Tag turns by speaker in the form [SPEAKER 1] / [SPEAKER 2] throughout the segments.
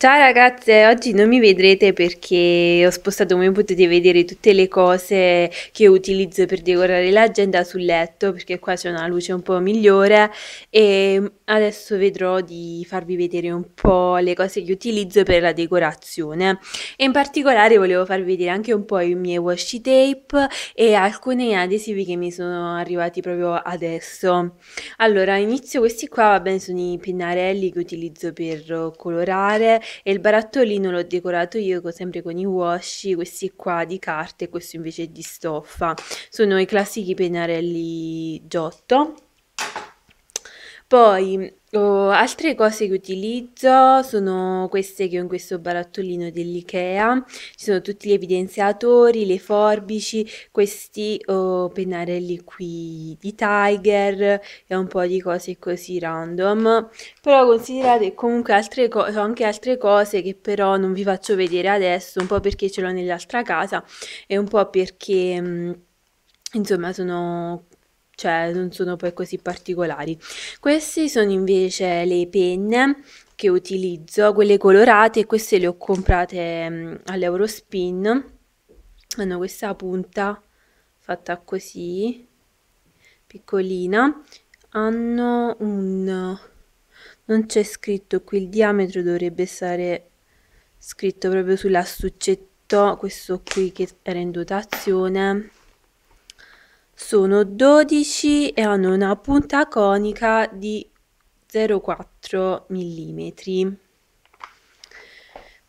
[SPEAKER 1] Ciao ragazze, oggi non mi vedrete perché ho spostato come potete vedere tutte le cose che utilizzo per decorare l'agenda sul letto perché qua c'è una luce un po' migliore e adesso vedrò di farvi vedere un po' le cose che utilizzo per la decorazione e in particolare volevo farvi vedere anche un po' i miei washi tape e alcuni adesivi che mi sono arrivati proprio adesso. Allora inizio questi qua, va bene, sono i pennarelli che utilizzo per colorare e il barattolino l'ho decorato io sempre con i washi, questi qua di carta e questo invece di stoffa. Sono i classici pennarelli Giotto poi oh, altre cose che utilizzo sono queste che ho in questo barattolino dell'IKEA, ci sono tutti gli evidenziatori, le forbici, questi oh, pennarelli qui di Tiger e un po' di cose così random, però considerate comunque altre co anche altre cose che però non vi faccio vedere adesso, un po' perché ce l'ho nell'altra casa e un po' perché... Mh, mm, Insomma, sono cioè non sono poi così particolari. Queste sono invece le penne che utilizzo, quelle colorate, queste le ho comprate mm, all'Eurospin, hanno questa punta fatta così, piccolina, hanno un... non c'è scritto qui, il diametro dovrebbe stare scritto proprio sull'astuccetto, questo qui che era in dotazione, sono 12 e hanno una punta conica di 0,4 mm.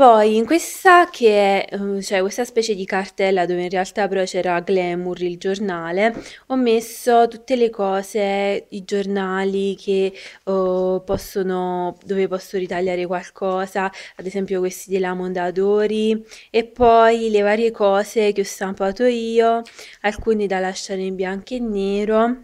[SPEAKER 1] Poi in questa che è, ehm, cioè questa specie di cartella dove in realtà però c'era Glamour, il giornale, ho messo tutte le cose, i giornali che oh, possono, dove posso ritagliare qualcosa, ad esempio questi della Mondadori e poi le varie cose che ho stampato io, alcuni da lasciare in bianco e nero,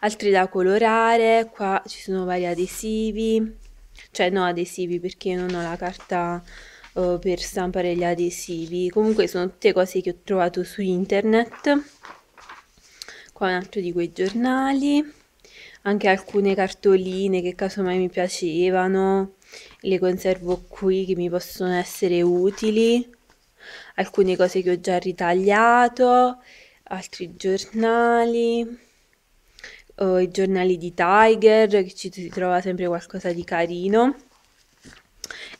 [SPEAKER 1] altri da colorare, qua ci sono vari adesivi cioè no adesivi perché non ho la carta uh, per stampare gli adesivi. Comunque sono tutte cose che ho trovato su internet. Qua un altro di quei giornali. Anche alcune cartoline che casomai mi piacevano. Le conservo qui che mi possono essere utili. Alcune cose che ho già ritagliato. Altri giornali uh, i giornali di Tiger, che ci si trova sempre qualcosa di carino.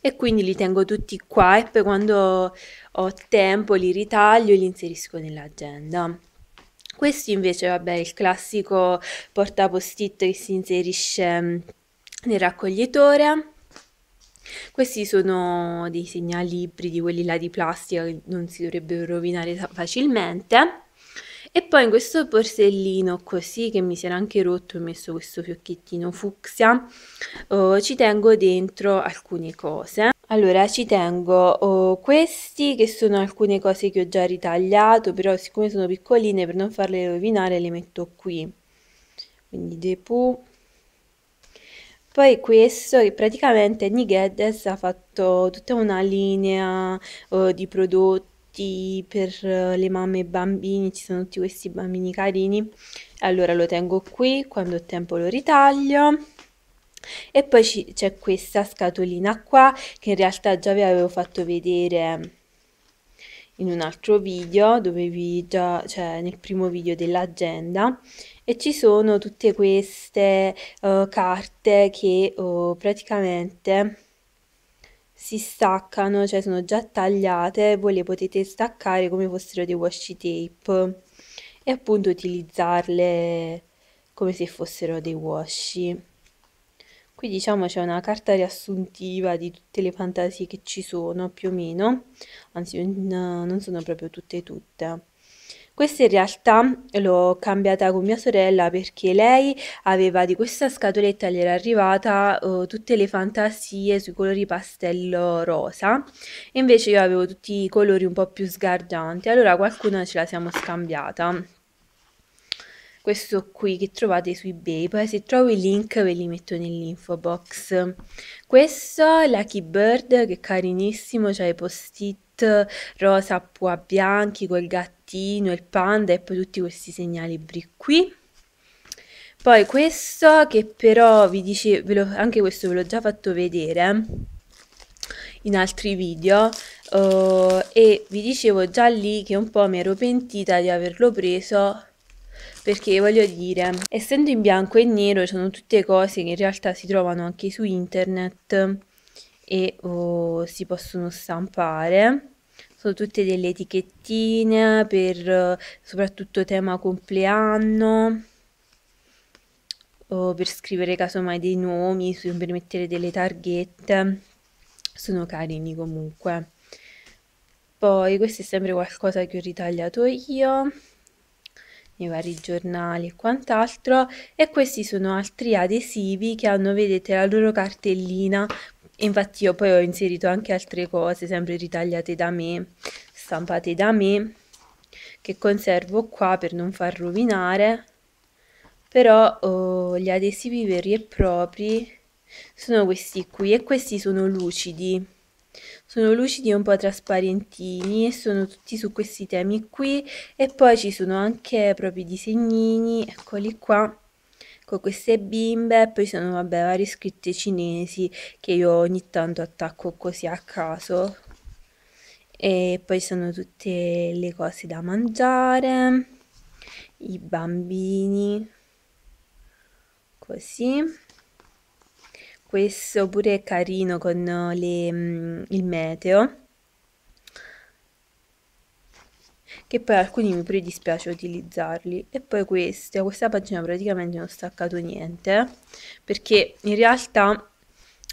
[SPEAKER 1] E quindi li tengo tutti qua e poi quando ho tempo li ritaglio e li inserisco nell'agenda. Questo invece, vabbè, è il classico porta post-it che si inserisce mm, nel raccoglitore. Questi sono dei segnalibri di quelli là di plastica che non si dovrebbero rovinare facilmente. E poi in questo borsellino così, che mi si era anche rotto, ho messo questo fiocchettino fucsia, oh, ci tengo dentro alcune cose. Allora ci tengo oh, questi che sono alcune cose che ho già ritagliato, però siccome sono piccoline per non farle rovinare le metto qui. Quindi Depu. Poi questo che praticamente Nick Geddes ha fatto tutta una linea oh, di prodotti tutti per eh, le mamme e i bambini, ci sono tutti questi bambini carini. Allora lo tengo qui, quando ho tempo lo ritaglio. E poi c'è questa scatolina qua che in realtà già vi avevo fatto vedere in un altro video dove vi già, cioè nel primo video dell'agenda e ci sono tutte queste uh, carte che uh, praticamente si staccano, cioè sono già tagliate, voi le potete staccare come fossero dei washi tape e appunto utilizzarle come se fossero dei washi. Qui diciamo c'è una carta riassuntiva di tutte le fantasie che ci sono più o meno, anzi non sono proprio tutte tutte. Questa in realtà l'ho cambiata con mia sorella perché lei aveva di questa scatoletta, gli era arrivata eh, tutte le fantasie sui colori pastello rosa, e invece io avevo tutti i colori un po' più sgargianti, allora qualcuna ce la siamo scambiata questo qui che trovate su ebay poi se trovo i link ve li metto nell'info box questo è Lucky Bird che è carinissimo c'ha cioè i post-it rosa a pua bianchi col gattino gattino, il panda e poi tutti questi segnalibri qui. Poi questo che però vi dicevo, anche questo ve l'ho già fatto vedere in altri video uh, e vi dicevo già lì che un po' mi ero pentita di averlo preso perché voglio dire, essendo in bianco e nero sono tutte cose che in realtà si trovano anche su internet e oh, si possono stampare sono tutte delle etichettine per soprattutto tema compleanno o per scrivere casomai dei nomi, per mettere delle targhette, sono carini comunque. Poi questo è sempre qualcosa che ho ritagliato io, nei vari giornali e quant'altro e questi sono altri adesivi che hanno vedete la loro cartellina infatti io poi ho inserito anche altre cose, sempre ritagliate da me, stampate da me, che conservo qua per non far rovinare, però oh, gli adesivi veri e propri sono questi qui e questi sono lucidi sono lucidi e un po' trasparentini e sono tutti su questi temi qui e poi ci sono anche proprio i disegnini eccoli qua con queste bimbe, poi sono vabbè, varie scritte cinesi che io ogni tanto attacco così a caso. E poi sono tutte le cose da mangiare, i bambini, così. Questo pure è carino con le, mm, il meteo che poi alcuni mi predispiace utilizzarli e poi queste, a questa pagina praticamente non ho staccato niente perché in realtà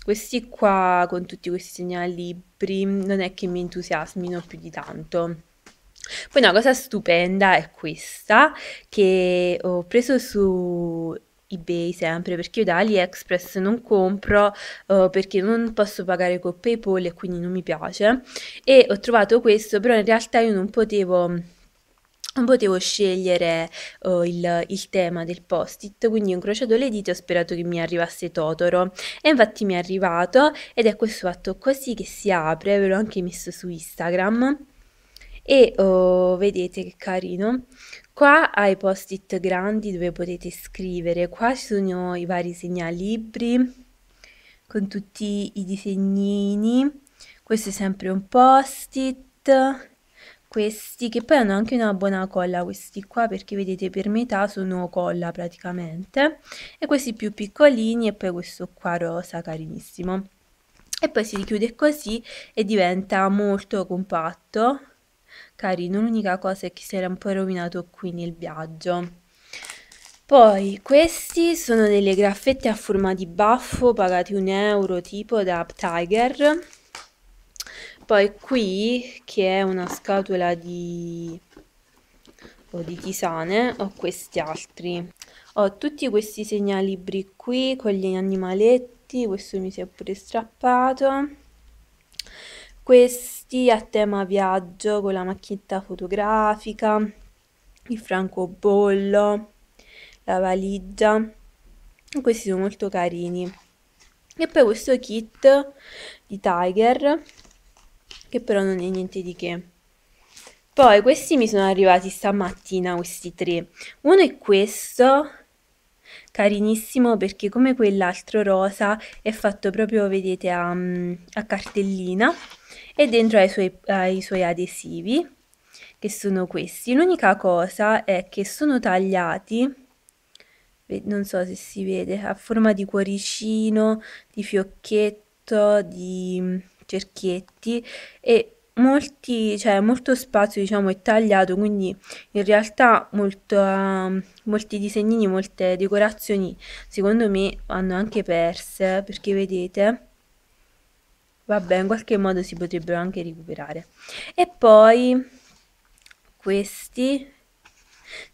[SPEAKER 1] questi qua con tutti questi segnalibri non è che mi entusiasmino più di tanto poi una cosa stupenda è questa che ho preso su eBay sempre, perché io da AliExpress non compro uh, perché non posso pagare con PayPal e quindi non mi piace. E ho trovato questo, però in realtà io non potevo non potevo scegliere oh, il, il, tema del post-it, quindi ho incrociato le dita e ho sperato che mi arrivasse Totoro. E infatti mi è arrivato ed è questo fatto così che si apre, ve l'ho anche messo su Instagram. E oh, vedete che carino, Qua hai post-it grandi dove potete scrivere, qua ci sono i vari segnalibri con tutti i disegnini, questo è sempre un post-it, questi che poi hanno anche una buona colla questi qua perché vedete per metà sono colla praticamente e questi più piccolini e poi questo qua rosa carinissimo e poi si richiude così e diventa molto compatto carino, l'unica cosa è che si era un po' rovinato qui nel viaggio. Poi, questi sono delle graffette a forma di baffo, pagati un euro tipo da Tiger. Poi qui, che è una scatola di, o di tisane, ho questi altri. Ho tutti questi segnalibri qui, con gli animaletti, questo mi si è pure strappato. Questi a tema viaggio con la macchinetta fotografica, il francobollo, la valigia. Questi sono molto carini. E poi questo kit di Tiger, che però non è niente di che. Poi questi mi sono arrivati stamattina, questi tre. Uno è questo, carinissimo perché come quell'altro rosa è fatto proprio, vedete, a, a cartellina e dentro ai suoi, ai suoi adesivi, che sono questi. L'unica cosa è che sono tagliati non so se si vede, a forma di cuoricino, di fiocchetto, di mm, cerchietti e molti, cioè molto spazio diciamo è tagliato, quindi in realtà molto, uh, molti disegnini, molte decorazioni secondo me vanno anche perse perché vedete Vabbè, in qualche modo si potrebbero anche recuperare. E poi questi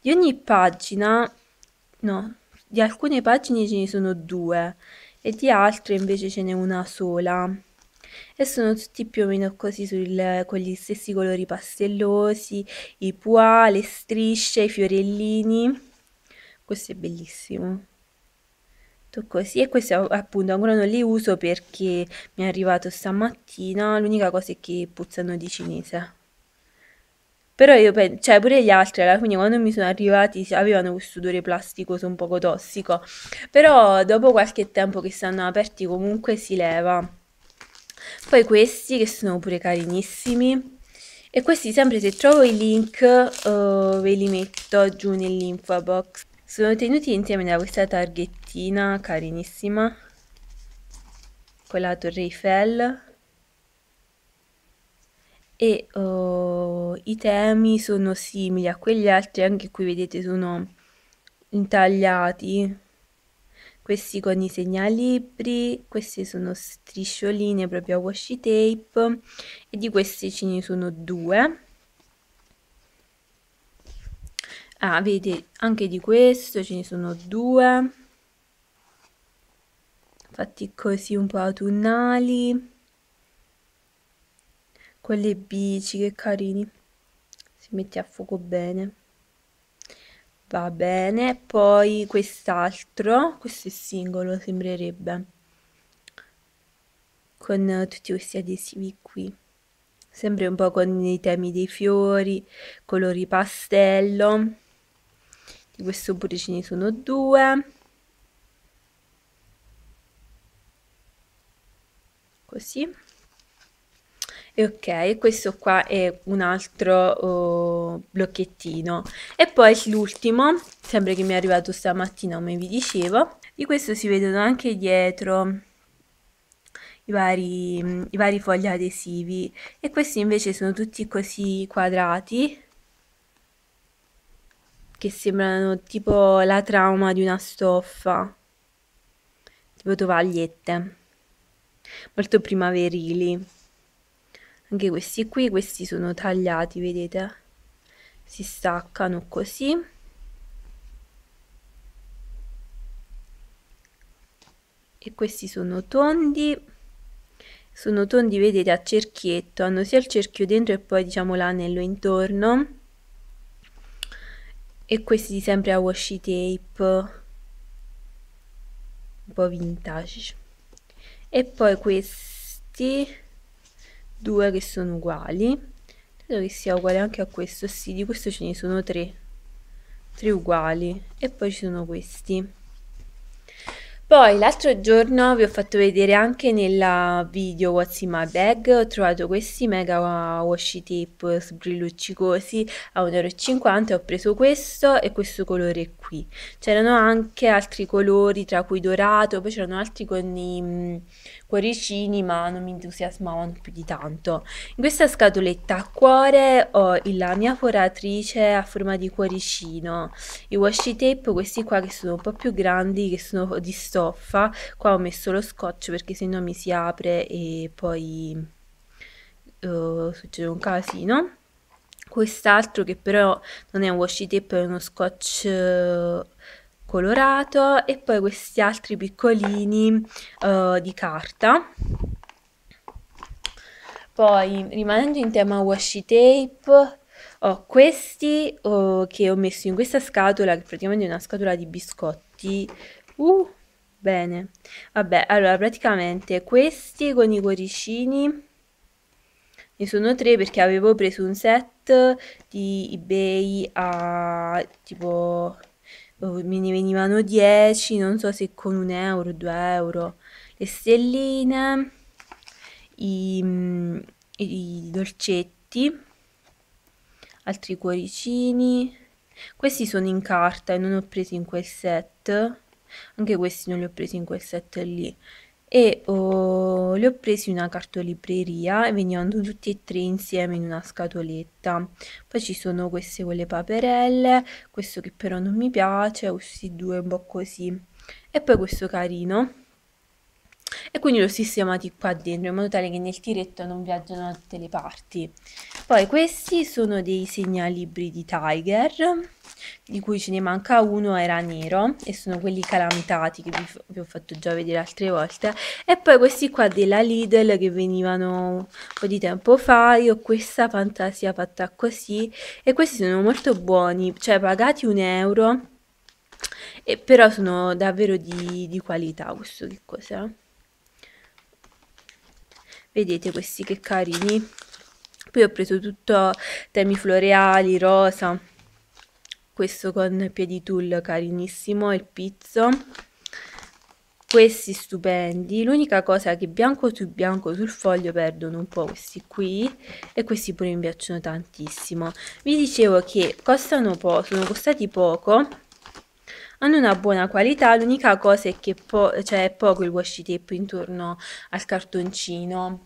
[SPEAKER 1] di ogni pagina, no, di alcune pagine ce ne sono due e di altre invece ce n'è una sola. E sono tutti più o meno così sul, con gli stessi colori pastellosi, i pois, le strisce, i fiorellini. Questo è bellissimo così e questi appunto ancora non li uso perché mi è arrivato stamattina, l'unica cosa è che puzzano di cinese. Però io penso, cioè pure gli altri alla fine quando mi sono arrivati avevano questo odore plasticoso un poco tossico, però dopo qualche tempo che stanno aperti comunque si leva. Poi questi che sono pure carinissimi e questi sempre se trovo i link uh, ve li metto giù nell'info box. Sono tenuti insieme da questa targhetta Argentina, carinissima. Quella a Torre Eiffel. E uh, i temi sono simili a quegli altri, anche qui vedete sono intagliati. Questi con i segnalibri, queste sono striscioline proprio a washi tape e di questi ce ne sono due. Ah, vedi, anche di questo ce ne sono due fatti così un po' autunnali, con le bici, che carini, si mette a fuoco bene, va bene, poi quest'altro, questo è singolo sembrerebbe, con tutti questi adesivi qui, sempre un po' con i temi dei fiori, colori pastello, di questo pure ce ne sono due, così e ok questo qua è un altro oh, blocchettino e poi l'ultimo sempre che mi è arrivato stamattina come vi dicevo di questo si vedono anche dietro i vari, i vari fogli adesivi e questi invece sono tutti così quadrati che sembrano tipo la trauma di una stoffa tipo tovagliette molto primaverili. Anche questi qui, questi sono tagliati, vedete? Si staccano così. E questi sono tondi. Sono tondi, vedete, a cerchietto. Hanno sia il cerchio dentro e poi, diciamo, l'anello intorno. E questi sempre a washi tape. Un po' vintage e poi questi due che sono uguali credo che sia uguale anche a questo sì di questo ce ne sono tre tre uguali e poi ci sono questi poi l'altro giorno vi ho fatto vedere anche nel video What's in my bag, ho trovato questi mega washi tape sbrilluccicosi a 1,50€ e ho preso questo e questo colore qui. C'erano anche altri colori tra cui dorato, poi c'erano altri con i mm, cuoricini ma non mi entusiasmavano più di tanto. In questa scatoletta a cuore ho la mia foratrice a forma di cuoricino, i washi tape questi qua che sono un po' più grandi, che sono di storia stoffa qua ho messo lo scotch perché se no mi si apre e poi uh, succede un casino quest'altro che però non è un washi tape è uno scotch uh, colorato e poi questi altri piccolini uh, di carta poi rimanendo in tema washi tape ho questi oh, che ho messo in questa scatola che praticamente è una scatola di biscotti uh, Bene, vabbè, allora praticamente questi con i cuoricini ne sono tre perché avevo preso un set di ebay a tipo boh, me ne venivano 10 non so se con un euro due euro le stelline i, mm, i dolcetti altri cuoricini questi sono in carta e non ho preso in quel set anche questi non li ho presi in quel set lì e oh, li ho presi in una cartolibreria e venivano tutti e tre insieme in una scatoletta poi ci sono queste con le paperelle questo che però non mi piace questi due un po' così e poi questo carino e quindi l'ho sistemati qua dentro in modo tale che nel tiretto non viaggiano da tutte le parti poi questi sono dei segnalibri di Tiger di cui ce ne manca uno era nero e sono quelli calamitati che vi, vi, ho fatto già vedere altre volte e poi questi qua della Lidl che venivano un po' di tempo fa io ho questa fantasia fatta così e questi sono molto buoni cioè pagati un euro e però sono davvero di, di qualità questo che cos'è vedete questi che carini poi ho preso tutto temi floreali, rosa questo con piedi pieditull carinissimo, il pizzo, questi stupendi, l'unica cosa che bianco su bianco sul foglio perdono un po' questi qui e questi pure mi piacciono tantissimo. Vi dicevo che costano poco, sono costati poco, hanno una buona qualità, l'unica cosa è che po cioè è poco il washi tape intorno al cartoncino.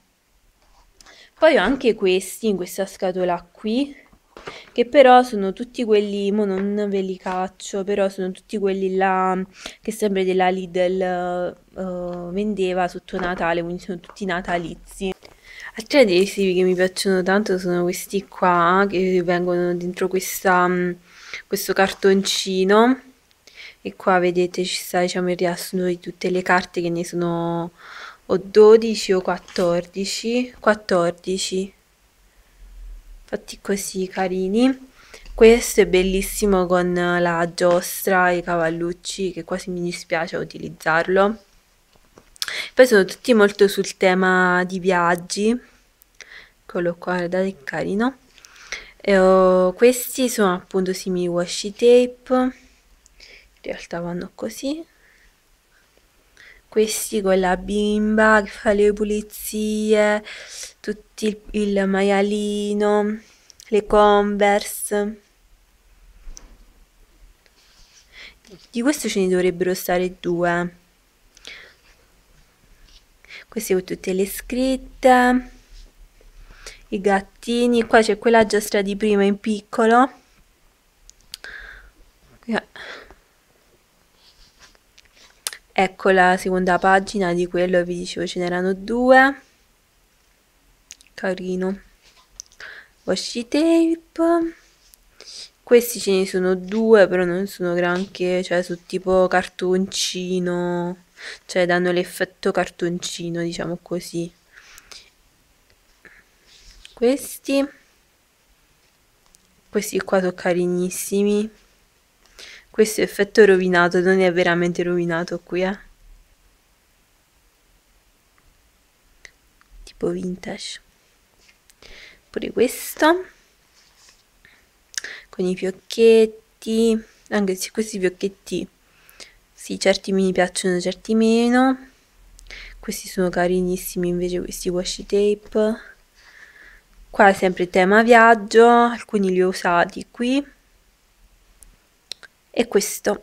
[SPEAKER 1] Poi ho anche questi in questa scatola qui, che però sono tutti quelli, mo non ve li caccio, però sono tutti quelli là che sempre della Lidl uh, vendeva sotto Natale, quindi sono tutti natalizi. Altri adesivi che mi piacciono tanto sono questi qua, che vengono dentro questa, mm, questo cartoncino. E qua vedete ci sta diciamo, il riassunto di tutte le carte che ne sono o 12 o 14, 14 fatti così carini questo è bellissimo con la giostra e i cavallucci che quasi mi dispiace utilizzarlo poi sono tutti molto sul tema di viaggi eccolo qua guardate che carino e, oh, questi sono appunto simili washi tape in realtà vanno così questi con la bimba che fa le pulizie, tutti il, il maialino, le converse. Di questo ce ne dovrebbero stare due. Queste con tutte le scritte, i gattini, qua c'è quella giostra di prima in piccolo. Yeah. Ecco la seconda pagina di quello vi dicevo ce n'erano due. Carino. Washi tape. Questi ce ne sono due, però non sono granché, cioè su tipo cartoncino, cioè danno l'effetto cartoncino, diciamo così. Questi. Questi qua sono carinissimi. Questo effetto rovinato non è veramente rovinato qui, eh? Tipo vintage. Pure questo. Con i fiocchetti. Anche se questi fiocchetti, sì, certi mi piacciono, certi meno. Questi sono carinissimi invece questi washi tape. Qua è sempre tema viaggio, alcuni li ho usati qui è questo.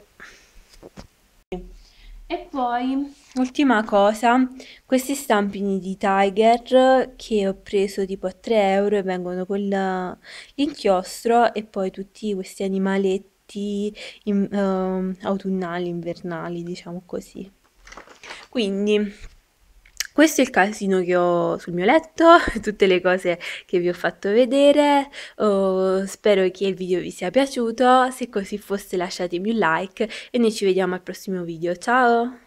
[SPEAKER 1] E poi, ultima cosa, questi stampini di Tiger che ho preso tipo a 3 euro e vengono con l'inchiostro e poi tutti questi animaletti in, uh, autunnali, invernali, diciamo così. Quindi questo è il casino che ho sul mio letto, tutte le cose che vi ho fatto vedere. Oh, spero che il video vi sia piaciuto, se così fosse lasciatemi un like e noi ci vediamo al prossimo video. Ciao!